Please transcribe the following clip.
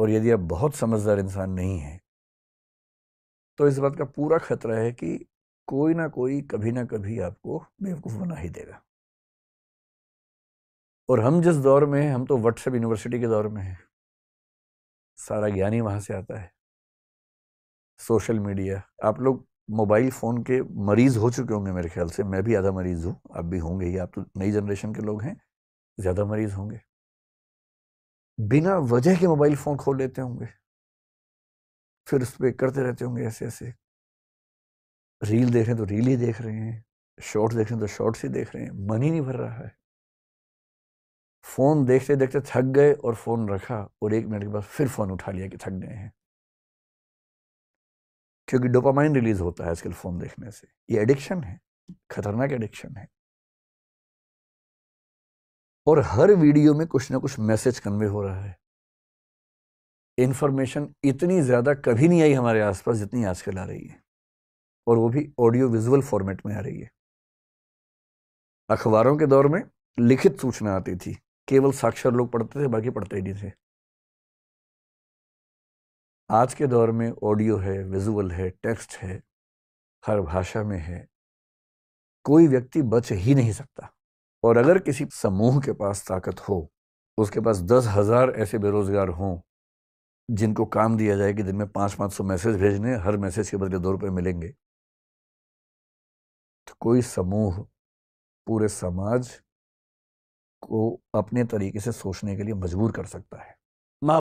और यदि आप बहुत समझदार इंसान नहीं हैं तो इस बात का पूरा खतरा है कि कोई ना कोई कभी ना कभी आपको बेवकूफ़ बना ही देगा और हम जिस दौर में हैं हम तो व्हाट्सएप यूनिवर्सिटी के दौर में हैं सारा ज्ञान ही वहाँ से आता है सोशल मीडिया आप लोग मोबाइल फ़ोन के मरीज़ हो चुके होंगे मेरे ख्याल से मैं भी आधा मरीज़ हूँ आप भी होंगे ही आप तो नई जनरेशन के लोग हैं ज़्यादा मरीज़ होंगे बिना वजह के मोबाइल फ़ोन खोल लेते होंगे फिर उस पर करते रहते होंगे ऐसे ऐसे रील देख रहे हैं तो रील ही देख रहे हैं शॉर्ट्स देख रहे हैं तो शॉर्ट्स ही देख रहे हैं मन ही नहीं भर रहा है फ़ोन देखते देखते थक गए और फ़ोन रखा और एक मिनट के बाद फिर फ़ोन उठा लिया कि थक गए हैं क्योंकि डोपामाइन रिलीज़ होता है आजकल फ़ोन देखने से ये एडिक्शन है ख़तरनाक एडिक्शन है और हर वीडियो में कुछ ना कुछ मैसेज कन्वे हो रहा है इन्फॉर्मेशन इतनी ज़्यादा कभी नहीं आई हमारे आसपास जितनी आजकल आ रही है और वो भी ऑडियो विजुअल फॉर्मेट में आ रही है अखबारों के दौर में लिखित सूचना आती थी केवल साक्षर लोग पढ़ते थे बाकी पढ़ते ही नहीं थे आज के दौर में ऑडियो है विजुअल है टेक्स्ट है हर भाषा में है कोई व्यक्ति बच ही नहीं सकता और अगर किसी समूह के पास ताकत हो उसके पास दस हज़ार ऐसे बेरोज़गार हों जिनको काम दिया जाए कि दिन में पाँच पाँच सौ मैसेज भेजने हर मैसेज के बदले दो रुपये मिलेंगे तो कोई समूह पूरे समाज को अपने तरीके से सोचने के लिए मजबूर कर सकता है